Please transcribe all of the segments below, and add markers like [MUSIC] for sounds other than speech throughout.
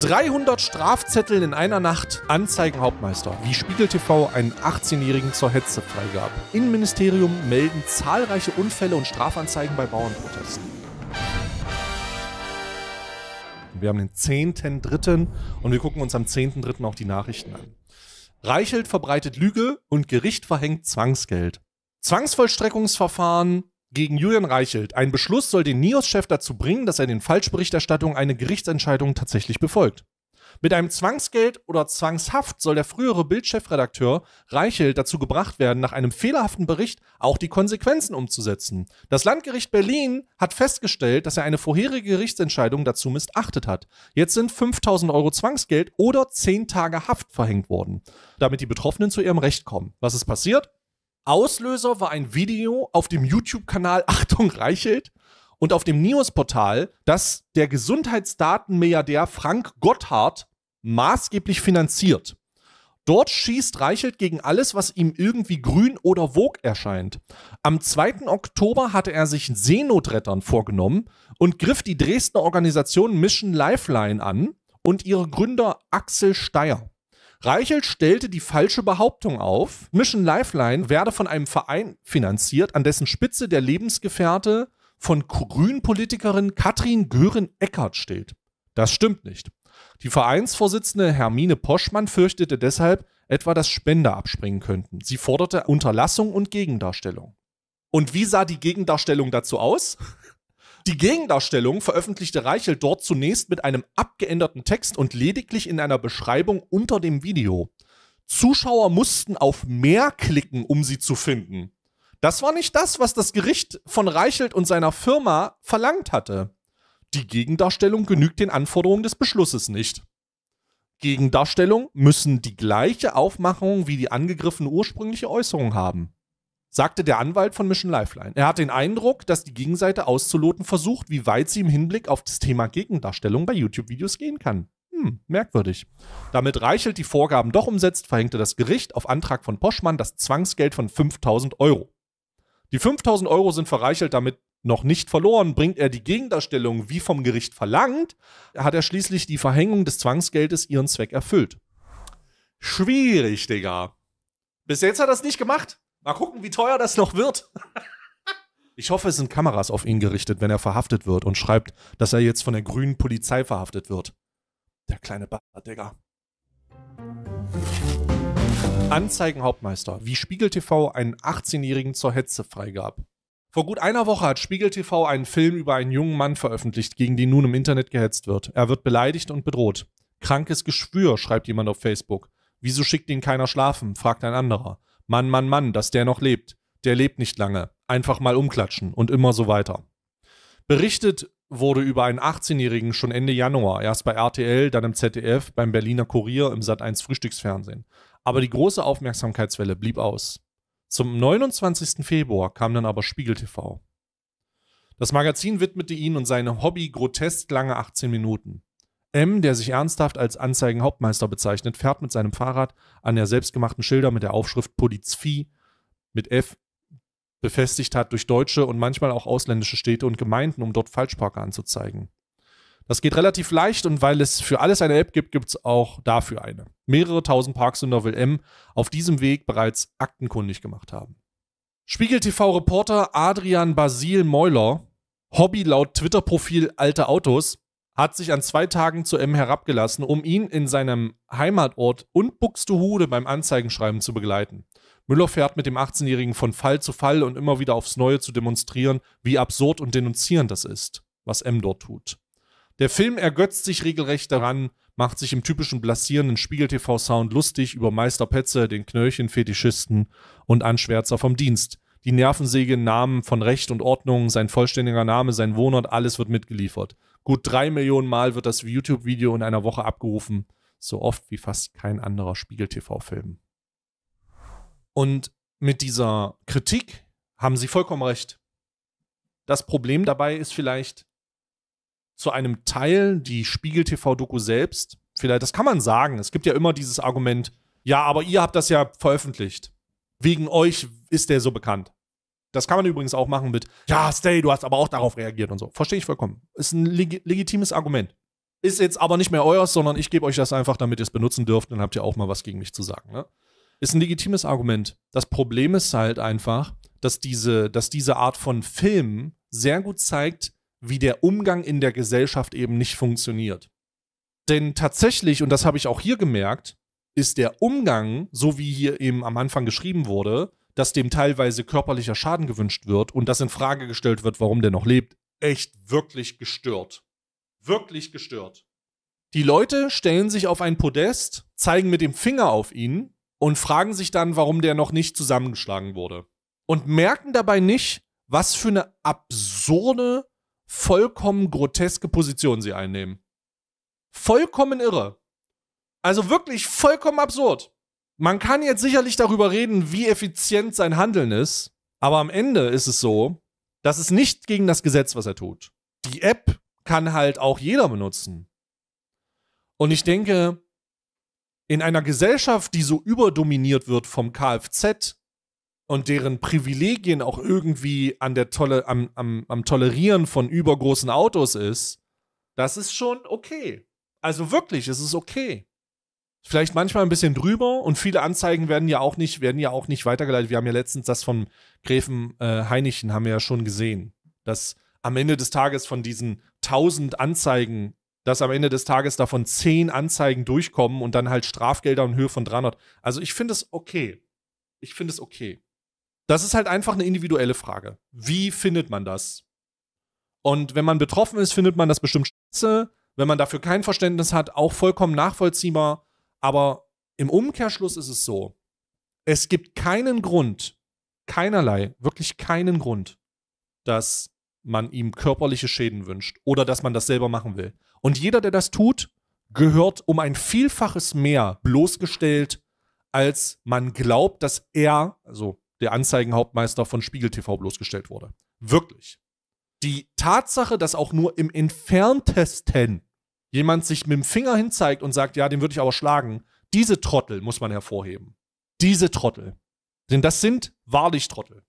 300 Strafzettel in einer Nacht. Anzeigen Hauptmeister. Wie Spiegel TV einen 18-Jährigen zur Hetze freigab. Innenministerium melden zahlreiche Unfälle und Strafanzeigen bei Bauernprotesten. Wir haben den 10.3. und wir gucken uns am 10.3. auch die Nachrichten an. Reichelt verbreitet Lüge und Gericht verhängt Zwangsgeld. Zwangsvollstreckungsverfahren gegen Julian Reichelt. Ein Beschluss soll den NIOS-Chef dazu bringen, dass er den Falschberichterstattungen eine Gerichtsentscheidung tatsächlich befolgt. Mit einem Zwangsgeld oder Zwangshaft soll der frühere Bildchefredakteur Reichelt dazu gebracht werden, nach einem fehlerhaften Bericht auch die Konsequenzen umzusetzen. Das Landgericht Berlin hat festgestellt, dass er eine vorherige Gerichtsentscheidung dazu missachtet hat. Jetzt sind 5000 Euro Zwangsgeld oder 10 Tage Haft verhängt worden, damit die Betroffenen zu ihrem Recht kommen. Was ist passiert? Auslöser war ein Video auf dem YouTube-Kanal [LAUGHS] Achtung Reichelt und auf dem nios portal das der Gesundheitsdatenmilliardär Frank Gotthard maßgeblich finanziert. Dort schießt Reichelt gegen alles, was ihm irgendwie grün oder wog erscheint. Am 2. Oktober hatte er sich Seenotrettern vorgenommen und griff die Dresdner Organisation Mission Lifeline an und ihre Gründer Axel Steyer. Reichelt stellte die falsche Behauptung auf, Mission Lifeline werde von einem Verein finanziert, an dessen Spitze der Lebensgefährte von Grünpolitikerin Katrin Göring-Eckert steht. Das stimmt nicht. Die Vereinsvorsitzende Hermine Poschmann fürchtete deshalb, etwa dass Spender abspringen könnten. Sie forderte Unterlassung und Gegendarstellung. Und wie sah die Gegendarstellung dazu aus? Die Gegendarstellung veröffentlichte Reichel dort zunächst mit einem abgeänderten Text und lediglich in einer Beschreibung unter dem Video. Zuschauer mussten auf mehr klicken, um sie zu finden. Das war nicht das, was das Gericht von Reichelt und seiner Firma verlangt hatte. Die Gegendarstellung genügt den Anforderungen des Beschlusses nicht. Gegendarstellung müssen die gleiche Aufmachung wie die angegriffene ursprüngliche Äußerung haben sagte der Anwalt von Mission Lifeline. Er hat den Eindruck, dass die Gegenseite auszuloten versucht, wie weit sie im Hinblick auf das Thema Gegendarstellung bei YouTube-Videos gehen kann. Hm, merkwürdig. Damit Reichelt die Vorgaben doch umsetzt, verhängte das Gericht auf Antrag von Poschmann das Zwangsgeld von 5000 Euro. Die 5000 Euro sind für Reichelt damit noch nicht verloren. Bringt er die Gegendarstellung wie vom Gericht verlangt, hat er schließlich die Verhängung des Zwangsgeldes ihren Zweck erfüllt. Schwierig, Digga. Bis jetzt hat er es nicht gemacht. Mal gucken, wie teuer das noch wird. [LAUGHS] Ich hoffe, es sind Kameras auf ihn gerichtet, wenn er verhaftet wird und schreibt, dass er jetzt von der grünen Polizei verhaftet wird. Der kleine Bastard, Digga. Anzeigen wie Spiegel TV einen 18-Jährigen zur Hetze freigab. Vor gut einer Woche hat Spiegel TV einen Film über einen jungen Mann veröffentlicht, gegen den nun im Internet gehetzt wird. Er wird beleidigt und bedroht. Krankes Geschwür, schreibt jemand auf Facebook. Wieso schickt ihn keiner schlafen? fragt ein anderer. Mann, Mann, Mann, dass der noch lebt. Der lebt nicht lange. Einfach mal umklatschen und immer so weiter. Berichtet wurde über einen 18-Jährigen schon Ende Januar, erst bei RTL, dann im ZDF, beim Berliner Kurier, im Sat1 Frühstücksfernsehen. Aber die große Aufmerksamkeitswelle blieb aus. Zum 29. Februar kam dann aber Spiegel TV. Das Magazin widmete ihn und seinem Hobby grotesk lange 18 Minuten. M, der sich ernsthaft als Anzeigenhauptmeister bezeichnet, fährt mit seinem Fahrrad an der selbstgemachten Schilder mit der Aufschrift Polizvieh mit F befestigt hat durch deutsche und manchmal auch ausländische Städte und Gemeinden, um dort Falschparker anzuzeigen. Das geht relativ leicht und weil es für alles eine App gibt, gibt es auch dafür eine. Mehrere tausend Parksünder will M auf diesem Weg bereits aktenkundig gemacht haben. Spiegel TV-Reporter Adrian Basil Meuler, Hobby laut Twitter-Profil Alte Autos, hat sich an zwei Tagen zu M herabgelassen, um ihn in seinem Heimatort und Buxtehude beim Anzeigenschreiben zu begleiten. Müller fährt mit dem 18-Jährigen von Fall zu Fall und immer wieder aufs Neue zu demonstrieren, wie absurd und denunzierend das ist, was M dort tut. Der Film ergötzt sich regelrecht daran, macht sich im typischen blasierenden Spiegel-TV-Sound lustig über Meister Petze, den Knöllchen-Fetischisten und Anschwärzer vom Dienst. Die Nervensäge, Namen von Recht und Ordnung, sein vollständiger Name, sein Wohnort, alles wird mitgeliefert. Gut drei Millionen Mal wird das YouTube-Video in einer Woche abgerufen, so oft wie fast kein anderer Spiegel-TV-Film. Und mit dieser Kritik haben Sie vollkommen recht. Das Problem dabei ist vielleicht zu einem Teil die Spiegel-TV-Doku selbst. Vielleicht, das kann man sagen. Es gibt ja immer dieses Argument, ja, aber ihr habt das ja veröffentlicht. Wegen euch ist der so bekannt. Das kann man übrigens auch machen mit, ja, Stay, du hast aber auch darauf reagiert und so. Verstehe ich vollkommen. Ist ein leg legitimes Argument. Ist jetzt aber nicht mehr eures, sondern ich gebe euch das einfach, damit ihr es benutzen dürft, dann habt ihr auch mal was gegen mich zu sagen. Ne? Ist ein legitimes Argument. Das Problem ist halt einfach, dass diese, dass diese Art von Film sehr gut zeigt, wie der Umgang in der Gesellschaft eben nicht funktioniert. Denn tatsächlich, und das habe ich auch hier gemerkt, ist der Umgang, so wie hier eben am Anfang geschrieben wurde, dass dem teilweise körperlicher Schaden gewünscht wird und das in Frage gestellt wird, warum der noch lebt, echt wirklich gestört. Wirklich gestört. Die Leute stellen sich auf ein Podest, zeigen mit dem Finger auf ihn und fragen sich dann, warum der noch nicht zusammengeschlagen wurde. Und merken dabei nicht, was für eine absurde, vollkommen groteske Position sie einnehmen. Vollkommen irre. Also wirklich vollkommen absurd. Man kann jetzt sicherlich darüber reden, wie effizient sein Handeln ist, aber am Ende ist es so, dass es nicht gegen das Gesetz, was er tut. Die App kann halt auch jeder benutzen. Und ich denke, in einer Gesellschaft, die so überdominiert wird vom Kfz und deren Privilegien auch irgendwie an der Tolle, am, am, am Tolerieren von übergroßen Autos ist, das ist schon okay. Also wirklich, es ist okay vielleicht manchmal ein bisschen drüber und viele Anzeigen werden ja auch nicht, werden ja auch nicht weitergeleitet. Wir haben ja letztens das von Gräfen äh, Heinichen haben wir ja schon gesehen, dass am Ende des Tages von diesen 1000 Anzeigen, dass am Ende des Tages davon 10 Anzeigen durchkommen und dann halt Strafgelder in Höhe von 300. Also ich finde es okay. Ich finde es okay. Das ist halt einfach eine individuelle Frage. Wie findet man das? Und wenn man betroffen ist, findet man das bestimmt scheiße. Wenn man dafür kein Verständnis hat, auch vollkommen nachvollziehbar. Aber im Umkehrschluss ist es so, es gibt keinen Grund, keinerlei, wirklich keinen Grund, dass man ihm körperliche Schäden wünscht oder dass man das selber machen will. Und jeder, der das tut, gehört um ein Vielfaches mehr bloßgestellt, als man glaubt, dass er, also der Anzeigenhauptmeister von Spiegel TV, bloßgestellt wurde. Wirklich. Die Tatsache, dass auch nur im entferntesten jemand sich mit dem Finger hinzeigt und sagt, ja, den würde ich aber schlagen, diese Trottel muss man hervorheben. Diese Trottel. Denn das sind wahrlich Trottel.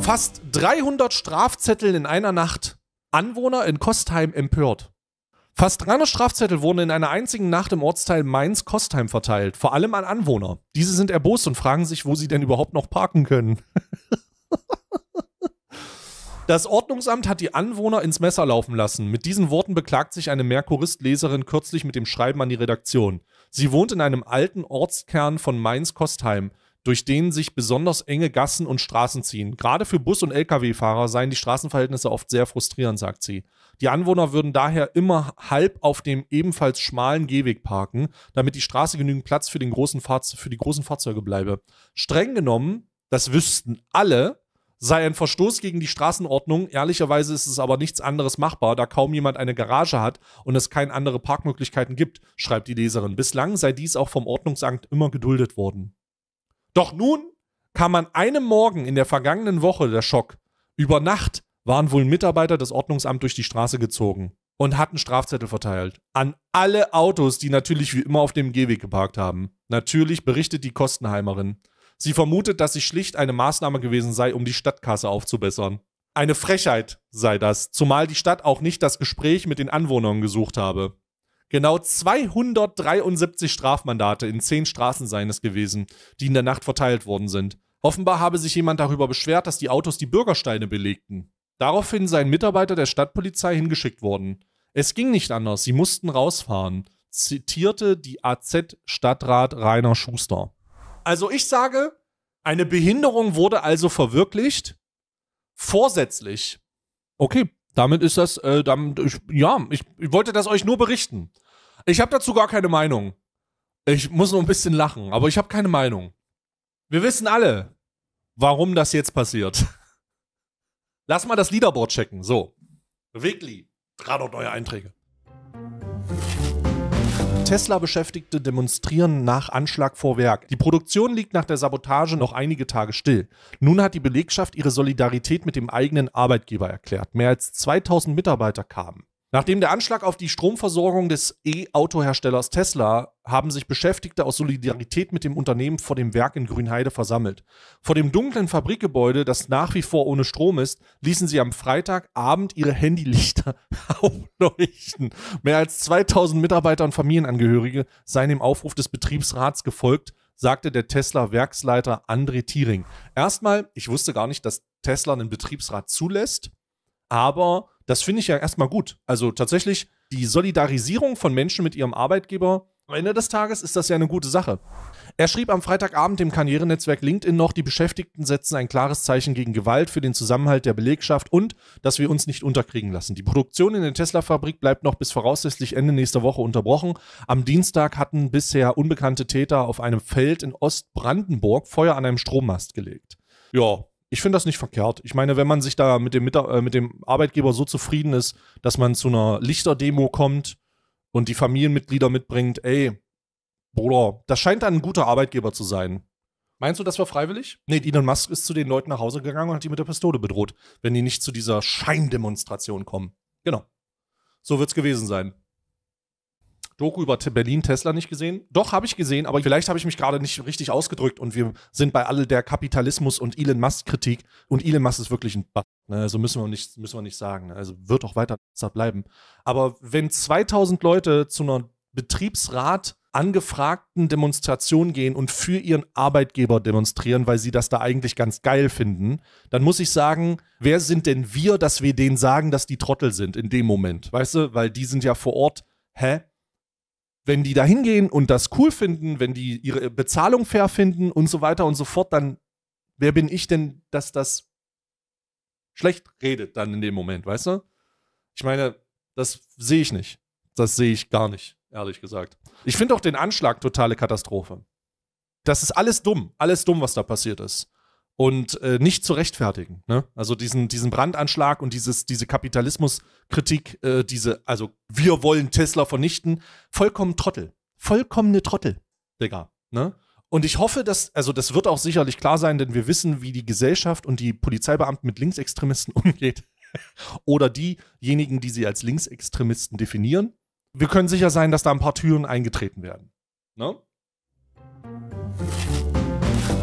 Fast 300 Strafzettel in einer Nacht. Anwohner in Kostheim empört. Fast 300 Strafzettel wurden in einer einzigen Nacht im Ortsteil Mainz-Kostheim verteilt, vor allem an Anwohner. Diese sind erbost und fragen sich, wo sie denn überhaupt noch parken können. [LAUGHS] Das Ordnungsamt hat die Anwohner ins Messer laufen lassen. Mit diesen Worten beklagt sich eine Merkurist-Leserin kürzlich mit dem Schreiben an die Redaktion. Sie wohnt in einem alten Ortskern von Mainz-Kostheim, durch den sich besonders enge Gassen und Straßen ziehen. Gerade für Bus- und Lkw-Fahrer seien die Straßenverhältnisse oft sehr frustrierend, sagt sie. Die Anwohner würden daher immer halb auf dem ebenfalls schmalen Gehweg parken, damit die Straße genügend Platz für, für die großen Fahrzeuge bleibe. Streng genommen, das wüssten alle, sei ein Verstoß gegen die Straßenordnung. Ehrlicherweise ist es aber nichts anderes machbar, da kaum jemand eine Garage hat und es keine andere Parkmöglichkeiten gibt, schreibt die Leserin. Bislang sei dies auch vom Ordnungsamt immer geduldet worden. Doch nun kam an einem Morgen in der vergangenen Woche der Schock. Über Nacht waren wohl Mitarbeiter des Ordnungsamts durch die Straße gezogen und hatten Strafzettel verteilt. An alle Autos, die natürlich wie immer auf dem Gehweg geparkt haben. Natürlich berichtet die Kostenheimerin. Sie vermutet, dass sie schlicht eine Maßnahme gewesen sei, um die Stadtkasse aufzubessern. Eine Frechheit sei das, zumal die Stadt auch nicht das Gespräch mit den Anwohnern gesucht habe. Genau 273 Strafmandate in zehn Straßen seien es gewesen, die in der Nacht verteilt worden sind. Offenbar habe sich jemand darüber beschwert, dass die Autos die Bürgersteine belegten. Daraufhin seien Mitarbeiter der Stadtpolizei hingeschickt worden. Es ging nicht anders, sie mussten rausfahren, zitierte die AZ-Stadtrat Rainer Schuster. Also ich sage, eine Behinderung wurde also verwirklicht, vorsätzlich. Okay, damit ist das, äh, damit, ich, ja, ich, ich wollte das euch nur berichten. Ich habe dazu gar keine Meinung. Ich muss nur ein bisschen lachen, aber ich habe keine Meinung. Wir wissen alle, warum das jetzt passiert. [LAUGHS] Lass mal das Leaderboard checken. So. Weekly. 300 neue Einträge. Tesla-Beschäftigte demonstrieren nach Anschlag vor Werk. Die Produktion liegt nach der Sabotage noch einige Tage still. Nun hat die Belegschaft ihre Solidarität mit dem eigenen Arbeitgeber erklärt. Mehr als 2000 Mitarbeiter kamen. Nachdem der Anschlag auf die Stromversorgung des E-Autoherstellers Tesla haben sich Beschäftigte aus Solidarität mit dem Unternehmen vor dem Werk in Grünheide versammelt. Vor dem dunklen Fabrikgebäude, das nach wie vor ohne Strom ist, ließen sie am Freitagabend ihre Handylichter [LAUGHS] aufleuchten. Mehr als 2000 Mitarbeiter und Familienangehörige seien dem Aufruf des Betriebsrats gefolgt, sagte der Tesla-Werksleiter André Thiering. Erstmal, ich wusste gar nicht, dass Tesla einen Betriebsrat zulässt, aber das finde ich ja erstmal gut. Also tatsächlich die Solidarisierung von Menschen mit ihrem Arbeitgeber. Am Ende des Tages ist das ja eine gute Sache. Er schrieb am Freitagabend dem Karrierenetzwerk LinkedIn noch, die Beschäftigten setzen ein klares Zeichen gegen Gewalt für den Zusammenhalt der Belegschaft und dass wir uns nicht unterkriegen lassen. Die Produktion in der Tesla-Fabrik bleibt noch bis voraussichtlich Ende nächster Woche unterbrochen. Am Dienstag hatten bisher unbekannte Täter auf einem Feld in Ostbrandenburg Feuer an einem Strommast gelegt. Ja, ich finde das nicht verkehrt. Ich meine, wenn man sich da mit dem, äh, mit dem Arbeitgeber so zufrieden ist, dass man zu einer Lichterdemo kommt und die Familienmitglieder mitbringt, ey, Bruder, das scheint dann ein guter Arbeitgeber zu sein. Meinst du, das war freiwillig? Nee, Elon Musk ist zu den Leuten nach Hause gegangen und hat die mit der Pistole bedroht, wenn die nicht zu dieser Scheindemonstration kommen. Genau. So wird's gewesen sein. Doku über Berlin Tesla nicht gesehen? Doch, habe ich gesehen, aber vielleicht habe ich mich gerade nicht richtig ausgedrückt und wir sind bei all der Kapitalismus- und Elon Musk-Kritik. Und Elon Musk ist wirklich ein Butt. Ne? Also müssen wir, nicht, müssen wir nicht sagen. Also wird auch weiter bleiben. Aber wenn 2000 Leute zu einer Betriebsrat angefragten Demonstrationen gehen und für ihren Arbeitgeber demonstrieren, weil sie das da eigentlich ganz geil finden, dann muss ich sagen, wer sind denn wir, dass wir denen sagen, dass die Trottel sind in dem Moment? Weißt du, weil die sind ja vor Ort, hä? wenn die da hingehen und das cool finden, wenn die ihre Bezahlung fair finden und so weiter und so fort, dann wer bin ich denn, dass das schlecht redet dann in dem Moment, weißt du? Ich meine, das sehe ich nicht. Das sehe ich gar nicht, ehrlich gesagt. Ich finde auch den Anschlag totale Katastrophe. Das ist alles dumm, alles dumm, was da passiert ist und äh, nicht zu rechtfertigen. Ne? Also diesen, diesen Brandanschlag und dieses, diese Kapitalismuskritik, äh, diese, also wir wollen Tesla vernichten, vollkommen Trottel. Vollkommene Trottel, Digga. Ne? Und ich hoffe, dass, also das wird auch sicherlich klar sein, denn wir wissen, wie die Gesellschaft und die Polizeibeamten mit Linksextremisten [LAUGHS] umgeht. Oder diejenigen, die sie als Linksextremisten definieren. Wir können sicher sein, dass da ein paar Türen eingetreten werden. Ne?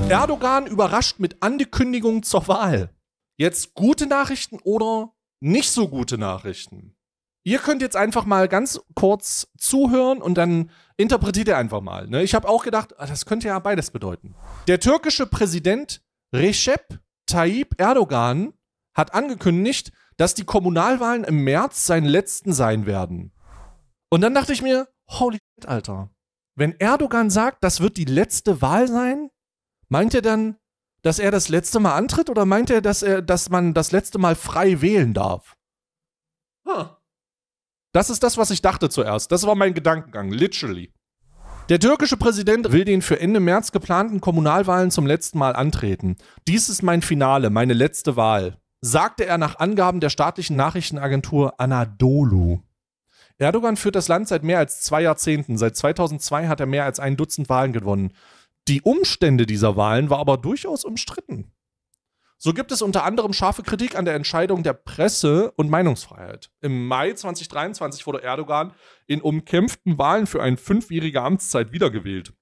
Erdogan überrascht mit Ankündigungen zur Wahl. Jetzt gute Nachrichten oder nicht so gute Nachrichten? Ihr könnt jetzt einfach mal ganz kurz zuhören und dann interpretiert ihr einfach mal. Ne? Ich habe auch gedacht, ah, das könnte ja beides bedeuten. Der türkische Präsident Recep Tayyip Erdogan hat angekündigt, dass die Kommunalwahlen im März seinen letzten sein werden. Und dann dachte ich mir, holy shit, Alter. Wenn Erdogan sagt, das wird die letzte Wahl sein, Meint er dann, dass er das letzte Mal antritt oder meint er, dass er, dass man das letzte Mal frei wählen darf? Huh. Das ist das, was ich dachte zuerst. Das war mein Gedankengang, literally. Der türkische Präsident will den für Ende März geplanten Kommunalwahlen zum letzten Mal antreten. Dies ist mein Finale, meine letzte Wahl, sagte er nach Angaben der staatlichen Nachrichtenagentur Anadolu. Erdogan führt das Land seit mehr als zwei Jahrzehnten. Seit 2002 hat er mehr als ein Dutzend Wahlen gewonnen. Die Umstände dieser Wahlen war aber durchaus umstritten. So gibt es unter anderem scharfe Kritik an der Entscheidung der Presse und Meinungsfreiheit. Im Mai 2023 wurde Erdogan in umkämpften Wahlen für eine fünfjährige Amtszeit wiedergewählt.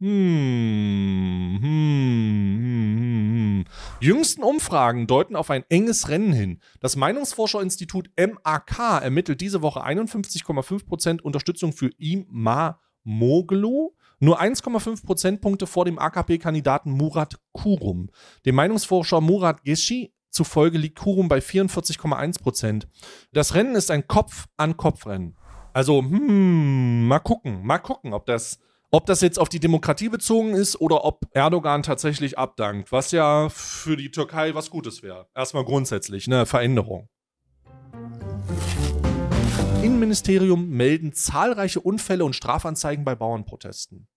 Hm, hm, hm, hm. Jüngsten Umfragen deuten auf ein enges Rennen hin. Das Meinungsforscherinstitut MAK ermittelt diese Woche 51,5% Unterstützung für Imamoglu nur 1,5 Prozentpunkte vor dem AKP-Kandidaten Murat Kurum. Dem Meinungsforscher Murat Geschi zufolge liegt Kurum bei 44,1 Prozent. Das Rennen ist ein Kopf-an-Kopf-Rennen. Also, hm, mal gucken, mal gucken, ob das, ob das jetzt auf die Demokratie bezogen ist oder ob Erdogan tatsächlich abdankt, was ja für die Türkei was Gutes wäre. Erstmal grundsätzlich, ne, Veränderung. Innenministerium melden zahlreiche Unfälle und Strafanzeigen bei Bauernprotesten.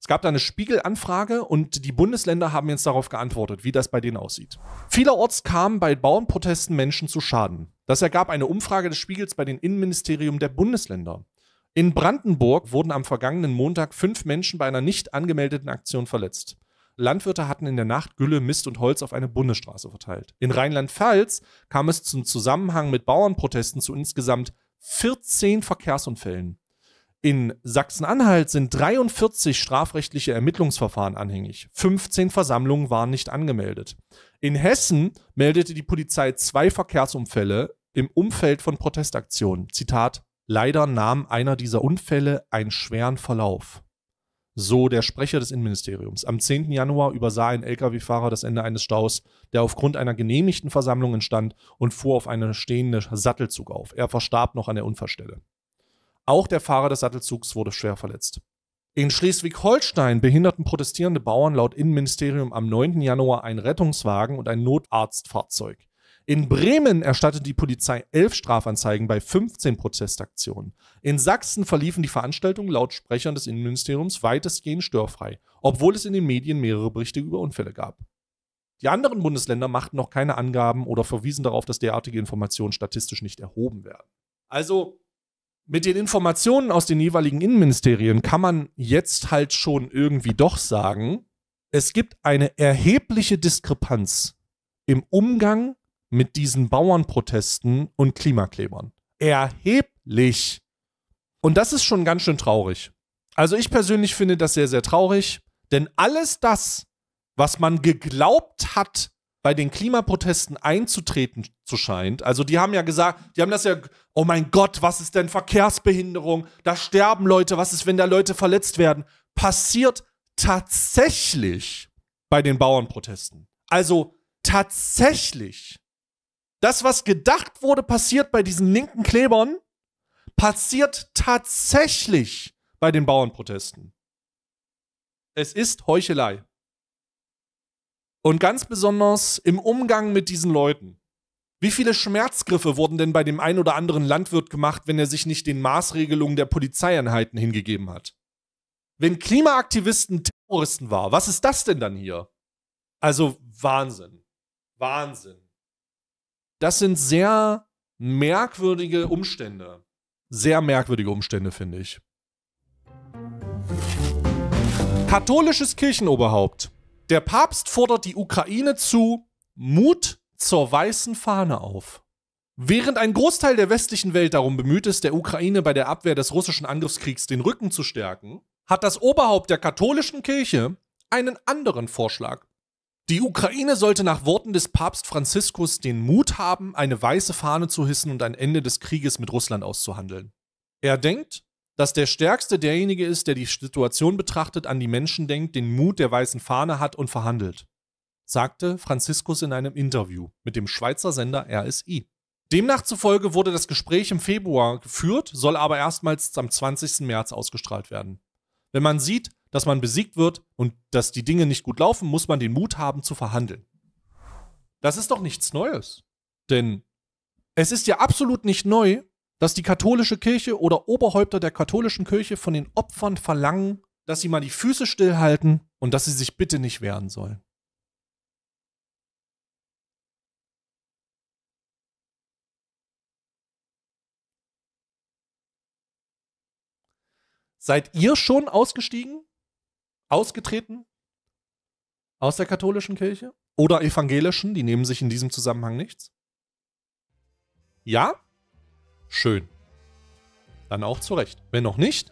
Es gab da eine Spiegelanfrage und die Bundesländer haben jetzt darauf geantwortet, wie das bei denen aussieht. Vielerorts kamen bei Bauernprotesten Menschen zu Schaden. Das ergab eine Umfrage des Spiegels bei den Innenministerium der Bundesländer. In Brandenburg wurden am vergangenen Montag fünf Menschen bei einer nicht angemeldeten Aktion verletzt. Landwirte hatten in der Nacht Gülle, Mist und Holz auf eine Bundesstraße verteilt. In Rheinland-Pfalz kam es zum Zusammenhang mit Bauernprotesten zu insgesamt 14 Verkehrsunfällen. In Sachsen-Anhalt sind 43 strafrechtliche Ermittlungsverfahren anhängig. 15 Versammlungen waren nicht angemeldet. In Hessen meldete die Polizei zwei Verkehrsunfälle im Umfeld von Protestaktionen. Zitat: Leider nahm einer dieser Unfälle einen schweren Verlauf. So der Sprecher des Innenministeriums. Am 10. Januar übersah ein Lkw-Fahrer das Ende eines Staus, der aufgrund einer genehmigten Versammlung entstand und fuhr auf eine stehende Sattelzug auf. Er verstarb noch an der Unfallstelle. Auch der Fahrer des Sattelzugs wurde schwer verletzt. In Schleswig-Holstein behinderten protestierende Bauern laut Innenministerium am 9. Januar einen Rettungswagen und ein Notarztfahrzeug. In Bremen erstattet die Polizei elf Strafanzeigen bei 15 Protestaktionen. In Sachsen verliefen die Veranstaltungen laut Sprechern des Innenministeriums weitestgehend störfrei, obwohl es in den Medien mehrere Berichte über Unfälle gab. Die anderen Bundesländer machten noch keine Angaben oder verwiesen darauf, dass derartige Informationen statistisch nicht erhoben werden. Also mit den Informationen aus den jeweiligen Innenministerien kann man jetzt halt schon irgendwie doch sagen, es gibt eine erhebliche Diskrepanz im Umgang mit diesen Bauernprotesten und Klimaklebern. Erheblich. Und das ist schon ganz schön traurig. Also ich persönlich finde das sehr, sehr traurig, denn alles das, was man geglaubt hat, bei den Klimaprotesten einzutreten zu scheint. Also die haben ja gesagt, die haben das ja, oh mein Gott, was ist denn Verkehrsbehinderung? Da sterben Leute, was ist, wenn da Leute verletzt werden? Passiert tatsächlich bei den Bauernprotesten. Also tatsächlich das, was gedacht wurde, passiert bei diesen linken Klebern, passiert tatsächlich bei den Bauernprotesten. Es ist Heuchelei. Und ganz besonders im Umgang mit diesen Leuten. Wie viele Schmerzgriffe wurden denn bei dem ein oder anderen Landwirt gemacht, wenn er sich nicht den Maßregelungen der Polizeieinheiten hingegeben hat? Wenn Klimaaktivisten Terroristen war, was ist das denn dann hier? Also Wahnsinn. Wahnsinn das sind sehr merkwürdige Umstände. Sehr merkwürdige Umstände, finde ich. Katholisches Kirchenoberhaupt. Der Papst fordert die Ukraine zu Mut zur weißen Fahne auf. Während ein Großteil der westlichen Welt darum bemüht ist, der Ukraine bei der Abwehr des russischen Angriffskriegs den Rücken zu stärken, hat das Oberhaupt der katholischen Kirche einen anderen Vorschlag. Die Ukraine sollte nach Worten des Papst Franziskus den Mut haben, eine weiße Fahne zu hissen und ein Ende des Krieges mit Russland auszuhandeln. Er denkt, dass der Stärkste derjenige ist, der die Situation betrachtet, an die Menschen denkt, den Mut der weißen Fahne hat und verhandelt, sagte Franziskus in einem Interview mit dem Schweizer Sender RSI. Demnach zufolge wurde das Gespräch im Februar geführt, soll aber erstmals am 20. März ausgestrahlt werden. Wenn man sieht, dass man besiegt wird und dass die Dinge nicht gut laufen, muss man den Mut haben zu verhandeln. Das ist doch nichts Neues. Denn es ist ja absolut nicht neu, dass die katholische Kirche oder Oberhäupter der katholischen Kirche von den Opfern verlangen, dass sie mal die Füße stillhalten und dass sie sich bitte nicht wehren sollen. Seid ihr schon ausgestiegen? ausgetreten aus der katholischen Kirche oder evangelischen, die nehmen sich in diesem Zusammenhang nichts. Ja? Schön. Dann auch zurecht. Wenn noch nicht,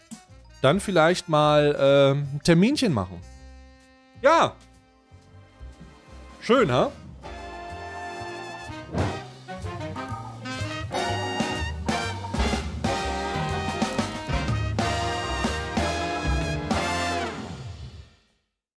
dann vielleicht mal äh, ein Terminchen machen. Ja. Schön, ha? Huh?